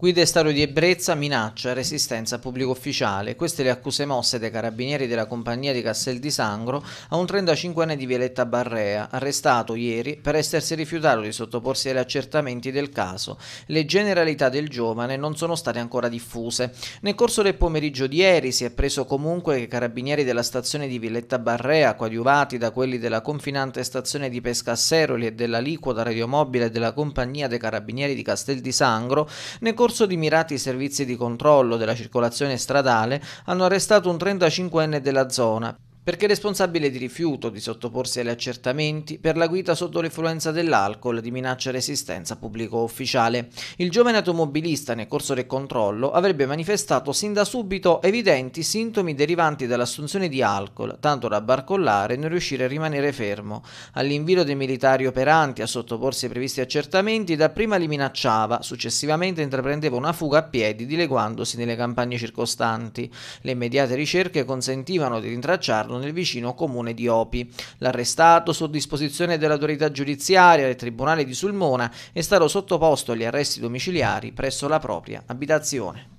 Guida è stato di ebbrezza, minaccia, resistenza a pubblico ufficiale. Queste le accuse mosse dai carabinieri della compagnia di Castel di Sangro a un 35enne di Violetta Barrea, arrestato ieri per essersi rifiutato di sottoporsi agli accertamenti del caso. Le generalità del giovane non sono state ancora diffuse. Nel corso del pomeriggio di ieri si è preso comunque che i carabinieri della stazione di Villetta Barrea, coadiuvati da quelli della confinante stazione di Pesca Seroli e dell'aliquota radiomobile della compagnia dei carabinieri di Castel di Sangro, nel corso corso di mirati servizi di controllo della circolazione stradale hanno arrestato un 35enne della zona perché responsabile di rifiuto di sottoporsi agli accertamenti per la guida sotto l'influenza dell'alcol di minaccia resistenza pubblico ufficiale. Il giovane automobilista nel corso del controllo avrebbe manifestato sin da subito evidenti sintomi derivanti dall'assunzione di alcol, tanto da barcollare e non riuscire a rimanere fermo. All'invio dei militari operanti a sottoporsi ai previsti accertamenti, dapprima li minacciava, successivamente intraprendeva una fuga a piedi dileguandosi nelle campagne circostanti. Le immediate ricerche consentivano di rintracciarlo nel vicino comune di Opi. L'arrestato, su disposizione dell'autorità giudiziaria del Tribunale di Sulmona, è stato sottoposto agli arresti domiciliari presso la propria abitazione.